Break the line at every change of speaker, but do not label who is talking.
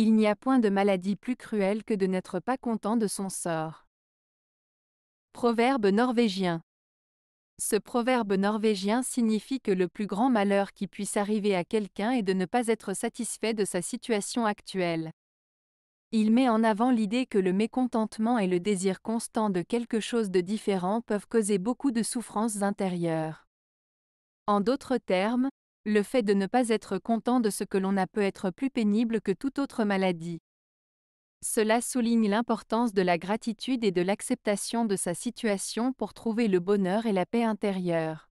Il n'y a point de maladie plus cruelle que de n'être pas content de son sort. Proverbe norvégien. Ce proverbe norvégien signifie que le plus grand malheur qui puisse arriver à quelqu'un est de ne pas être satisfait de sa situation actuelle. Il met en avant l'idée que le mécontentement et le désir constant de quelque chose de différent peuvent causer beaucoup de souffrances intérieures. En d'autres termes, le fait de ne pas être content de ce que l'on a peut être plus pénible que toute autre maladie. Cela souligne l'importance de la gratitude et de l'acceptation de sa situation pour trouver le bonheur et la paix intérieure.